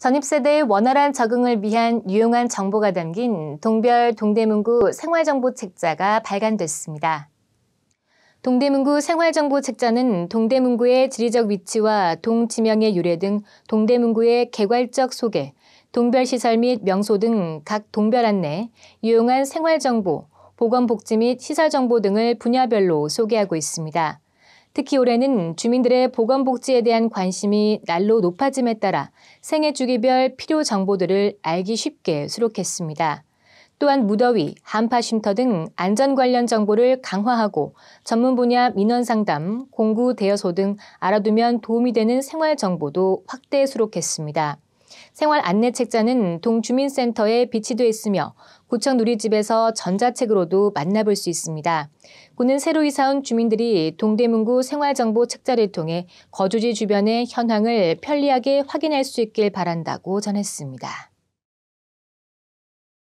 전입세대의 원활한 적응을 위한 유용한 정보가 담긴 동별 동대문구 생활정보 책자가 발간됐습니다. 동대문구 생활정보 책자는 동대문구의 지리적 위치와 동지명의 유래 등 동대문구의 개괄적 소개, 동별시설 및 명소 등 각 동별 안내, 유용한 생활정보, 보건복지 및 시설정보 등을 분야별로 소개하고 있습니다. 특히 올해는 주민들의 보건복지에 대한 관심이 날로 높아짐에 따라 생애 주기별 필요 정보들을 알기 쉽게 수록했습니다. 또한 무더위, 한파 쉼터 등 안전 관련 정보를 강화하고 전문 분야 민원 상담, 공구 대여소 등 알아두면 도움이 되는 생활 정보도 확대 수록했습니다. 생활 안내 책자는 동주민센터에 비치돼 있으며 구청 누리집에서 전자책으로도 만나볼 수 있습니다. 구는 새로 이사온 주민들이 동대문구 생활정보 책자를 통해 거주지 주변의 현황을 편리하게 확인할 수 있길 바란다고 전했습니다.